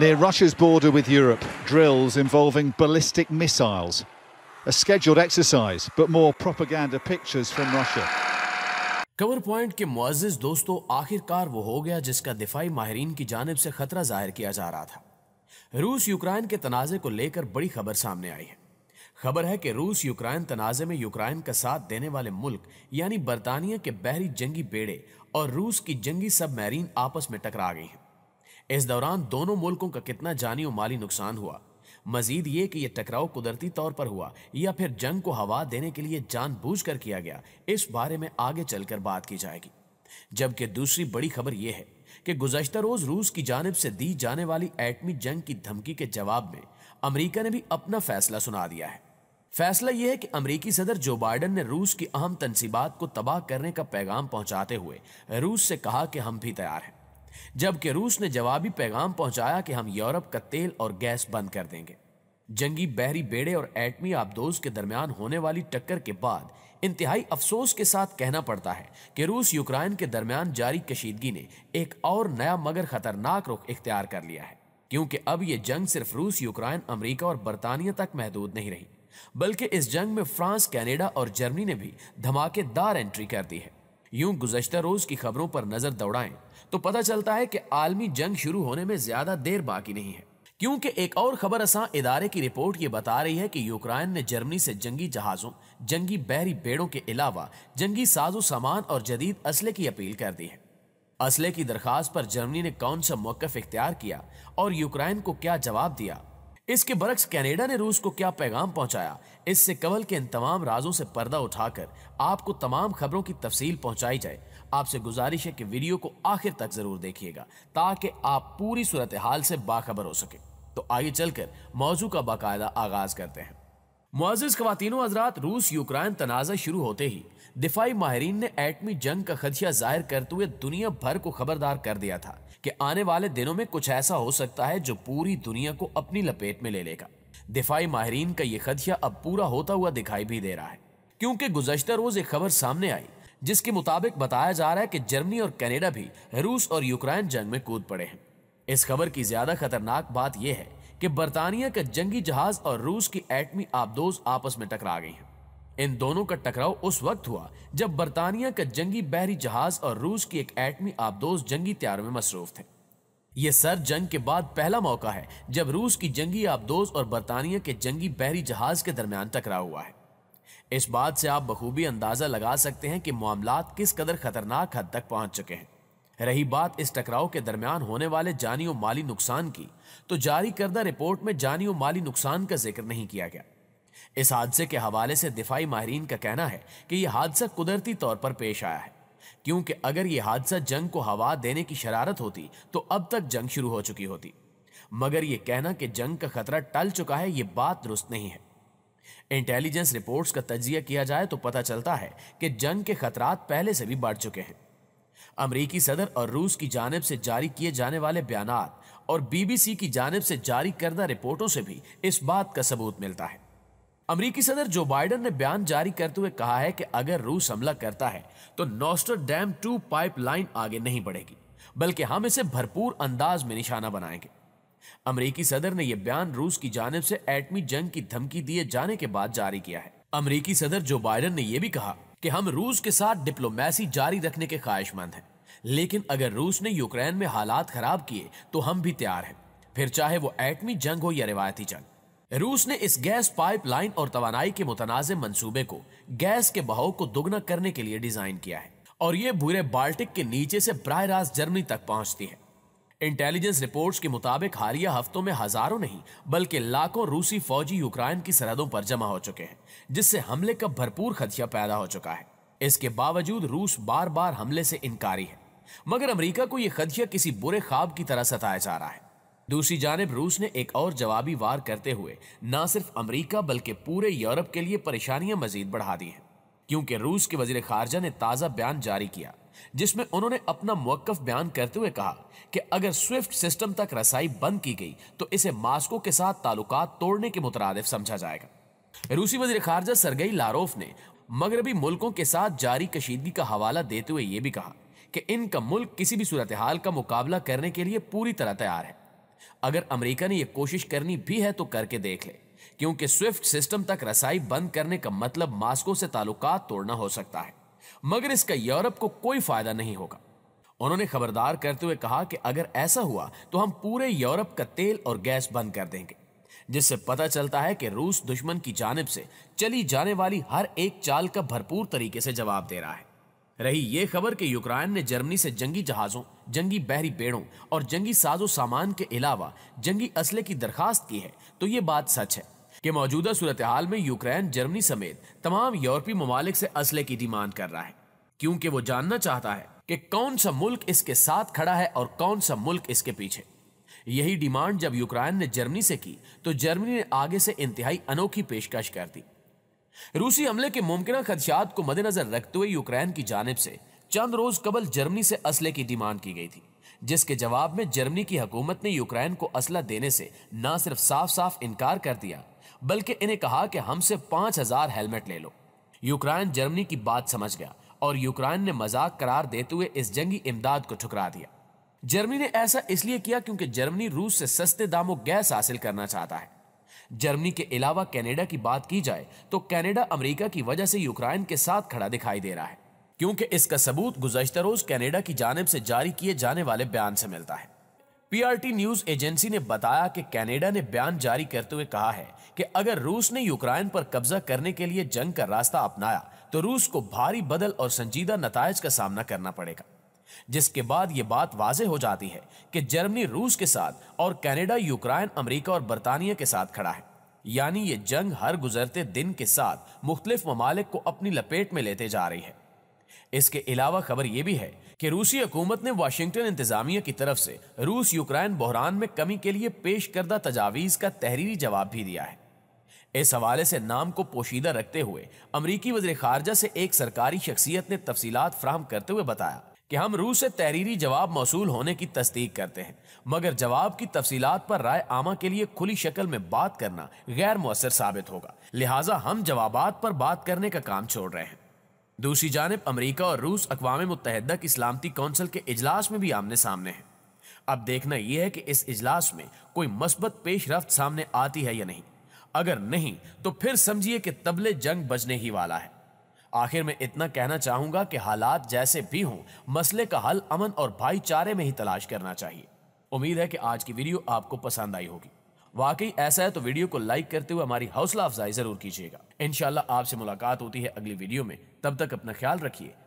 near Russia's border with Europe, drills involving ballistic missiles. A scheduled exercise, but more propaganda pictures from Russia. Cover point के मुआजिज दोस्तों आखिरकार वो हो गया जिसका दिफाई माहरीन की जानब से खतरा जाहिर किया जा रहा था रूस यूक्रेन के तनाज़े को लेकर बड़ी खबर सामने आई है खबर है कि रूस यूक्रेन तनाज़े में यूक्रेन का साथ देने वाले मुल्क यानी बरतानिया के बहरी जंगी बेड़े और रूस की जंगी सबमरीन आपस में टकरा गई हैं इस दौरान दोनों मुल्कों का कितना जानी और माली नुकसान हुआ मजीद ये कि यह टकराव कुदरती तौर पर हुआ या फिर जंग को हवा देने के लिए कर किया गया इस बारे में आगे चलकर बात की जाएगी जबकि दूसरी बड़ी खबर यह है कि गुजशत रोज रूस की जानब से दी जाने वाली एटमी जंग की धमकी के जवाब में अमरीका ने भी अपना फैसला सुना दिया है फैसला यह है कि अमरीकी सदर जो बाइडन ने रूस की अहम तनसीबात को तबाह करने का पैगाम पहुंचाते हुए रूस से कहा कि हम भी तैयार हैं जबकि रूस ने जवाबी पैगाम पहुंचाया कि हम यूरोप का तेल और गैस बंद कर देंगे जंगी बहरी बेड़े और एटमी आबदोज के दरमियान होने वाली टक्कर के बाद इंतहाई अफसोस के साथ कहना पड़ता है कि रूस यूक्रेन के दरमियान जारी कशीदगी ने एक और नया मगर खतरनाक रुख इख्तियार कर लिया है क्योंकि अब यह जंग सिर्फ रूस यूक्रेन अमरीका और बरतानिया तक महदूद नहीं रही बल्कि इस जंग में फ्रांस कैनेडा और जर्मनी ने भी धमाकेदार एंट्री कर दी है यूं गुजशत रोज की खबरों पर नजर दौड़ाएं तो पता चलता है कि आलमी जंग शुरू होने में ज्यादा देर बाकी नहीं है क्योंकि एक और खबर असा इदारे की रिपोर्ट ये बता रही है कि यूक्रेन ने जर्मनी से जंगी जहाज़ों जंगी बहरी बेड़ों के अलावा जंगी साजो सामान और जदीद असले की अपील कर दी है असले की दरख्वास्त पर जर्मनी ने कौन सा मौकफ इख्तियार किया और यूक्रेन को क्या जवाब दिया इसके बरक्स कनाडा ने रूस को क्या पैगाम पहुंचाया इससे कवल के इन तमाम राजों से पर्दा उठाकर आपको तमाम खबरों की तफसील पहुंचाई जाए आपसे गुजारिश है कि वीडियो को आखिर तक जरूर देखिएगा ताकि आप पूरी सूरत हाल से बाखबर हो सके तो आगे चलकर मौजू का बाकायदा आगाज करते हैं मुआजिज खातिन हजरात रूस यूक्राइन तनाज़ा शुरू होते ही दिफाई माहरीन ने एटमी जंग का खदशा जाहिर करते हुए दुनिया भर को खबरदार कर दिया था कि आने वाले दिनों में कुछ ऐसा हो सकता है जो पूरी दुनिया को अपनी लपेट में ले लेगा दिफाई माहरीन का यह खदशा अब पूरा होता हुआ दिखाई भी दे रहा है क्योंकि गुजश्ता रोज एक खबर सामने आई जिसके मुताबिक बताया जा रहा है कि जर्मनी और कनाडा भी रूस और यूक्रेन जंग में कूद पड़े हैं इस खबर की ज्यादा खतरनाक बात यह है कि बर्तानिया का जंगी जहाज और रूस की एटमी आबदोज आपस में टकरा गई हैं इन दोनों का टकराव उस वक्त हुआ जब बर्तानिया का जंगी बहरी जहाज और रूस की एक एटमी आबदोज जंगी तैयार में मसरूफ थे यह सर जंग के बाद पहला मौका है जब रूस की जंगी आबदोज और बर्तानिया के जंगी बहरी जहाज के दरमियान टकराव हुआ है इस बात से आप बखूबी अंदाजा लगा सकते हैं कि मामला किस कदर खतरनाक हद तक पहुंच चुके हैं रही बात इस टकराव के दरमियान होने वाले जानी और माली नुकसान की तो जारी करदा रिपोर्ट में जानी और माली नुकसान का जिक्र नहीं किया गया इस हादसे के हवाले से दिफाई माहरीन का कहना है कि यह हादसा कुदरती तौर पर पेश आया है क्योंकि अगर यह हादसा जंग को हवा देने की शरारत होती तो अब तक जंग शुरू हो चुकी होती मगर यह कहना कि जंग का खतरा टल चुका है यह बात दुरुस्त नहीं है इंटेलिजेंस रिपोर्ट्स का तजिया किया जाए तो पता चलता है कि जंग के खतरात पहले से भी बढ़ चुके हैं अमरीकी सदर और रूस की जानब से जारी किए जाने वाले बयान और बीबीसी की जानब से जारी करदा रिपोर्टों से भी इस बात का सबूत मिलता है अमरीकी सदर जो बाइडन ने बयान जारी करते हुए कहा है कि अगर रूस हमला करता है तो नोस्टर डैम टू पाइपलाइन आगे नहीं बढ़ेगी बल्कि हम इसे भरपूर अंदाज में निशाना बनाएंगे अमरीकी सदर ने यह बयान रूस की जानब से एटमी जंग की धमकी दिए जाने के बाद जारी किया है अमरीकी सदर जो बाइडन ने यह भी कहा कि हम रूस के साथ डिप्लोमेसी जारी रखने के ख्वाहिशमंद हैं लेकिन अगर रूस ने यूक्रेन में हालात खराब किए तो हम भी तैयार हैं फिर चाहे वो एटमी जंग हो या रिवायती जंग रूस ने इस गैस पाइपलाइन और तवानाई के मुतनाज़ मंसूबे को गैस के बहाव को दुगना करने के लिए डिजाइन किया है और ये भूरे बाल्टिक के नीचे से ब्राह रास्त जर्मनी तक पहुंचती है इंटेलिजेंस रिपोर्ट्स के मुताबिक हालिया हफ्तों में हजारों नहीं बल्कि लाखों रूसी फौजी यूक्रेन की सरहदों पर जमा हो चुके हैं जिससे हमले का भरपूर खदशा पैदा हो चुका है इसके बावजूद रूस बार बार हमले से इनकारी है मगर अमरीका को यह खदशा किसी बुरे ख्वाब की तरह सताया जा रहा है दूसरी जानब रूस ने एक और जवाबी वार करते हुए न सिर्फ अमरीका बल्कि पूरे यूरोप के लिए परेशानियां मजीद बढ़ा दी हैं क्योंकि रूस के वजीर खारजा ने ताज़ा बयान जारी किया जिसमें उन्होंने अपना मौकफ बयान करते हुए कहा कि अगर स्विफ्ट सिस्टम तक रसाई बंद की गई तो इसे मास्को के साथ ताल्लुक तोड़ने के मुतरद समझा जाएगा रूसी वजीर खारजा सरगई लारोफ ने मगरबी मुल्कों के साथ जारी कशीदगी का हवाला देते हुए यह भी कहा कि इनका मुल्क किसी भी सूरत हाल का मुकाबला करने के लिए पूरी तरह तैयार है अगर अमरीका ने यह कोशिश करनी भी है तो करके देख ले क्योंकि स्विफ्ट सिस्टम तक रसाई बंद करने का मतलब मास्को से ताल्लुक तोड़ना हो सकता है मगर इसका यूरोप को कोई फायदा नहीं होगा उन्होंने खबरदार करते हुए कहा कि अगर ऐसा हुआ तो हम पूरे यूरोप का तेल और गैस बंद कर देंगे जिससे पता चलता है कि रूस दुश्मन की जानब से चली जाने वाली हर एक चाल का भरपूर तरीके से जवाब दे रहा है रही ये खबर कि यूक्रेन ने जर्मनी से जंगी जहाज़ों जंगी बहरी बेड़ों और जंगी साजो सामान के अलावा जंगी असले की दरखास्त की है तो ये बात सच है कि मौजूदा सूरत हाल में यूक्रेन जर्मनी समेत तमाम यूरोपीय ममालिक से असले की डिमांड कर रहा है क्योंकि वो जानना चाहता है कि कौन सा मुल्क इसके साथ खड़ा है और कौन सा मुल्क इसके पीछे यही डिमांड जब यूक्रेन ने जर्मनी से की तो जर्मनी ने आगे से इंतहाई अनोखी पेशकश कर दी रूसी हमले के मुमकिन खदशात को मद्देनजर रखते हुए यूक्रेन की जानब से चंद रोज कबल जर्मनी से असले की डिमांड की गई थी जिसके जवाब में जर्मनी की हकूमत ने यूक्रेन को असला देने से न सिर्फ साफ साफ इनकार कर दिया बल्कि इन्हें कहा कि हमसे पांच हजार हेलमेट ले लो यूक्रेन जर्मनी की बात समझ गया और यूक्रेन ने मजाक करार देते हुए इस जंगी इमदाद को ठुकरा दिया जर्मनी ने ऐसा इसलिए किया क्योंकि जर्मनी रूस से सस्ते दामों गैस हासिल करना चाहता है जर्मनी के अलावा कनाडा की बात की जाए तो कनाडा अमेरिका की वजह से यूक्रेन के साथ खड़ा दिखाई दे रहा है क्योंकि इसका सबूत गुजशत रोज कैनेडा की जानब से जारी किए जाने वाले बयान से मिलता है पीआरटी न्यूज एजेंसी ने बताया कि कनाडा ने बयान जारी करते हुए कहा है कि अगर रूस ने यूक्रेन पर कब्जा करने के लिए जंग का रास्ता अपनाया तो रूस को भारी बदल और संजीदा नतज का सामना करना पड़ेगा जिसके बाद ये बात वाजे हो जाती है कि जर्मनी रूस के साथ और कनाडा यूक्रेन अमेरिका और बरतानिया के साथ खड़ा है यानी ये जंग हर गुजरते दिन के साथ मुख्तलिफ ममालिक को अपनी लपेट में लेते जा रही है इसके अलावा खबर यह भी है कि रूसी हुकूमत ने वाशिंगटन इंतजामिया की तरफ से रूस यूक्रेन बहरान में कमी के लिए पेश करदा तजावीज़ का तहरीरी जवाब भी दिया है इस हवाले से नाम को पोशीदा रखते हुए अमरीकी वजर खारजा से एक सरकारी शख्सियत ने तफसीत फ्राहम करते हुए बताया कि हम रूस से तहरीरी जवाब मौसू होने की तस्दीक करते हैं मगर जवाब की तफसीत पर राय आमा के लिए खुली शक्ल में बात करना गैर मुसर साबित होगा लिहाजा हम जवाब पर बात करने का काम छोड़ रहे हैं दूसरी जानब अमरीका और रूस अकवा मुतहदा की सलामती कौंसिल के अजलास में भी आमने सामने हैं अब देखना यह है कि इस इजलास में कोई मस्बत पेश रफ्त सामने आती है या नहीं अगर नहीं तो फिर समझिए कि तबले जंग बजने ही वाला है आखिर में इतना कहना चाहूंगा कि हालात जैसे भी हों मसले का हल अमन और भाईचारे में ही तलाश करना चाहिए उम्मीद है कि आज की वीडियो आपको पसंद आई होगी वाकई ऐसा है तो वीडियो को लाइक करते हुए हमारी हौसला अफजाई जरूर कीजिएगा इनशाला आपसे मुलाकात होती है अगली वीडियो में तब तक अपना ख्याल रखिए